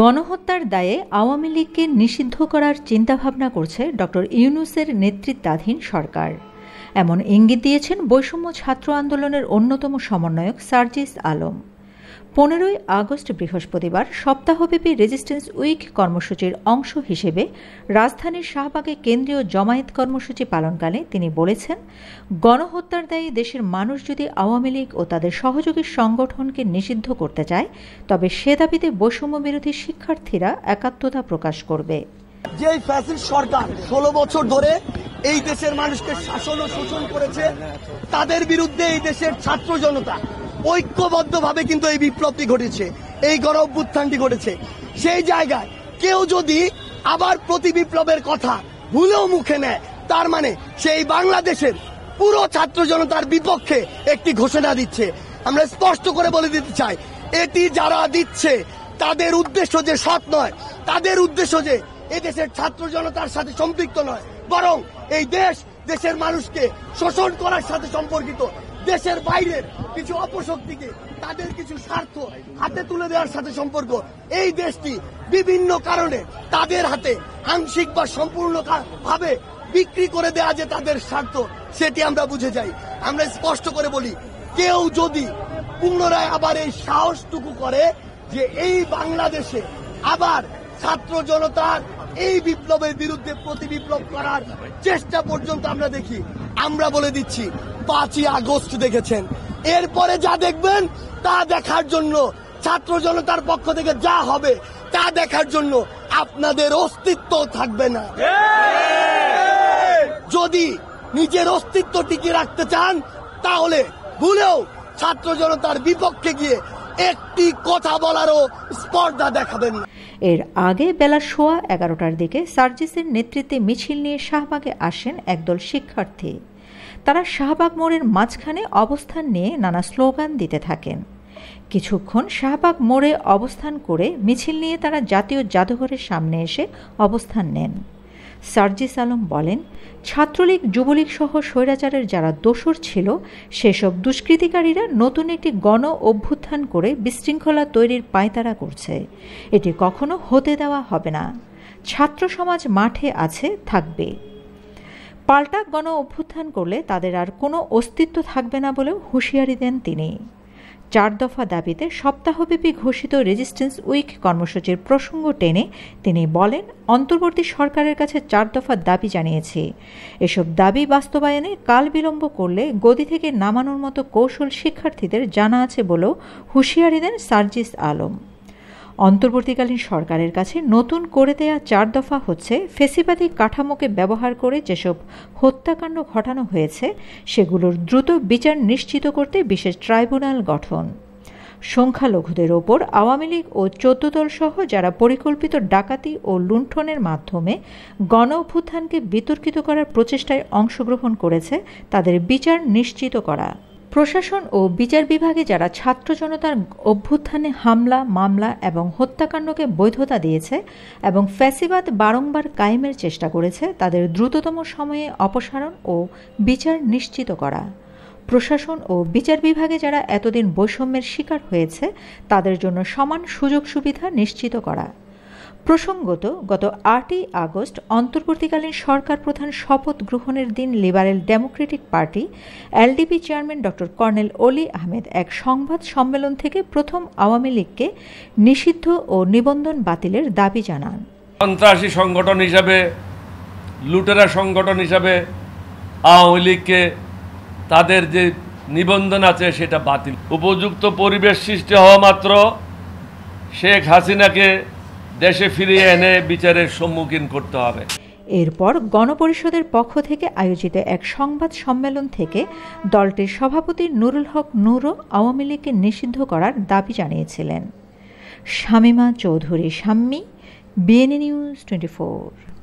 গণহত্যার দায়ে আওয়ামী লীগকে নিষিদ্ধ করার চিন্তাভাবনা করছে ড ইউনুসের নেতৃত্বাধীন সরকার এমন ইঙ্গিত দিয়েছেন বৈষম্য ছাত্র আন্দোলনের অন্যতম সমন্বয়ক সার্জিস আলম পনেরোই আগস্ট বৃহস্পতিবার সপ্তাহব্যাপী রেজিস্ট্যান্স উইক কর্মসূচির অংশ হিসেবে রাজধানীর শাহবাগে কেন্দ্রীয় জমায়েত কর্মসূচি পালনকালে তিনি বলেছেন গণহত্যার দায়ী দেশের মানুষ যদি আওয়ামী লীগ ও তাদের সহযোগী সংগঠনকে নিষিদ্ধ করতে চায় তবে সে দাবিতে বৈষম্য বিরোধী শিক্ষার্থীরা একাত্মতা প্রকাশ করবে যে ফ্যাসিস্ট সরকার ষোলো বছর ধরে এই দেশের মানুষকে শাসন ও শোষণ করেছে তাদের বিরুদ্ধে এই দেশের ছাত্র জনতা ঐক্যবদ্ধভাবে কিন্তু এই বিপ্লবটি ঘটেছে এই গণ অভ্যুত্থানটি ঘটেছে সেই জায়গায় কেউ যদি আবার প্রতি বিপ্লবের কথা ভুলেও মুখে নেয় তার মানে সেই বাংলাদেশের পুরো ছাত্র জনতার বিপক্ষে একটি ঘোষণা দিচ্ছে আমরা স্পষ্ট করে বলে দিতে চাই এটি যারা দিচ্ছে তাদের উদ্দেশ্য যে সৎ নয় তাদের উদ্দেশ্য যে এদেশের ছাত্র জনতার সাথে সম্পৃক্ত নয় বরং এই দেশ দেশের মানুষকে শোষণ করার সাথে সম্পর্কিত দেশের বাইরের কিছু অপশক্তিকে তাদের কিছু স্বার্থ হাতে তুলে দেওয়ার সাথে সম্পর্ক এই দেশটি বিভিন্ন কারণে তাদের হাতে আংশিক বা সম্পূর্ণ ভাবে বিক্রি করে দেওয়া যে তাদের স্বার্থ সেটি আমরা বুঝে যাই আমরা স্পষ্ট করে বলি কেউ যদি পুনরায় আবার এই সাহসটুকু করে যে এই বাংলাদেশে আবার ছাত্র জনতার এই বিপ্লবের বিরুদ্ধে প্রতি বিপ্লব করার চেষ্টা পর্যন্ত আমরা দেখি আমরা বলে দিচ্ছি পাঁচই আগস্ট দেখেছেন এরপরে যা দেখবেন তা দেখার জন্য ছাত্র জনতার পক্ষ থেকে যা হবে তা দেখার জন্য আপনাদের অস্তিত্ব থাকবে না যদি নিজের অস্তিত্ব টিকিয়ে রাখতে চান তাহলে ভুলেও ছাত্র জনতার বিপক্ষে গিয়ে একটি কথা বলারও স্পর্ধা দেখাবেন না এর আগে বেলা সোয়া এগারোটার দিকে সার্জিসের নেতৃত্বে মিছিল নিয়ে শাহবাগে আসেন একদল শিক্ষার্থী তারা শাহবাগ মোড়ের মাঝখানে অবস্থান নিয়ে নানা স্লোগান দিতে থাকেন কিছুক্ষণ শাহবাগ মোড়ে অবস্থান করে মিছিল নিয়ে তারা জাতীয় জাদুঘরের সামনে এসে অবস্থান নেন সার্জিস আলম বলেন ছাত্রলীগ যুবলীগ সহ স্বৈরাচারের যারা দোষর ছিল সেসব দুষ্কৃতিকারীরা নতুন একটি গণ অভ্যুত্থান করে বিশৃঙ্খলা তৈরির পায়তারা করছে এটি কখনো হতে দেওয়া হবে না ছাত্র সমাজ মাঠে আছে থাকবে পাল্টা গণ অভ্যুত্থান করলে তাদের আর কোনো অস্তিত্ব থাকবে না বলেও হুঁশিয়ারি দেন তিনি চার দফা দাবিতে সপ্তাহব্যাপী ঘোষিত রেজিস্ট্যান্স উইক কর্মসূচির প্রসঙ্গ টেনে তিনি বলেন অন্তর্বর্তী সরকারের কাছে চার দফা দাবি জানিয়েছি এসব দাবি বাস্তবায়নে কাল বিলম্ব করলে গদি থেকে নামানোর মতো কৌশল শিক্ষার্থীদের জানা আছে বলেও হুঁশিয়ারি দেন সার্জিস আলম অন্তর্বর্তীকালীন সরকারের কাছে নতুন করে দেয়া চার দফা হচ্ছে ফেসিবাদী কাঠামোকে ব্যবহার করে যেসব হত্যাকাণ্ড ঘটানো হয়েছে সেগুলোর দ্রুত বিচার নিশ্চিত করতে বিশেষ ট্রাইব্যুনাল গঠন সংখ্যালঘুদের ওপর আওয়ামী লীগ ও চোদ্দ দলসহ যারা পরিকল্পিত ডাকাতি ও লুণ্ঠনের মাধ্যমে গণ অভ্যুত্থানকে বিতর্কিত করার প্রচেষ্টায় অংশগ্রহণ করেছে তাদের বিচার নিশ্চিত করা প্রশাসন ও বিচার বিভাগে যারা ছাত্র জনতার অভ্যুত্থানে হামলা মামলা এবং হত্যাকাণ্ডকে বৈধতা দিয়েছে এবং ফ্যাসিবাদ বারংবার কায়েমের চেষ্টা করেছে তাদের দ্রুততম সময়ে অপসারণ ও বিচার নিশ্চিত করা প্রশাসন ও বিচার বিভাগে যারা এতদিন বৈষম্যের শিকার হয়েছে তাদের জন্য সমান সুযোগ সুবিধা নিশ্চিত করা প্রসঙ্গত গত আটই আগস্ট অন্তর্বর্তীকালীন সরকার প্রধান শপথ গ্রহণের দিন Liberal Democratic Party LDP chairman doctor colonel Oli Ahmed এক সংবাদ সম্মেলন থেকে প্রথম আওয়ামী লীগকে নিষিদ্ধ ও নিবন্ধন বাতিলের দাবি জানান সন্ত্রাসী সংগঠন হিসাবে লুটেরা সংগঠন হিসাবে আওয়ামী লীগকে তাদের যে নিবন্ধন আছে সেটা বাতিল উপযুক্ত পরিবেশ সৃষ্টি হওয়া মাত্র শেখ হাসিনাকে দেশে ফিরিয়ে এনে বিচারের সম্মুখীন করতে হবে এরপর গণপরিষদের পক্ষ থেকে আয়োজিত এক সংবাদ সম্মেলন থেকে দলটির সভাপতি নুরুল হক নুরও আওয়ামী লীগকে নিষিদ্ধ করার দাবি জানিয়েছিলেন Shamima Chowdhury Shammi BNA news twenty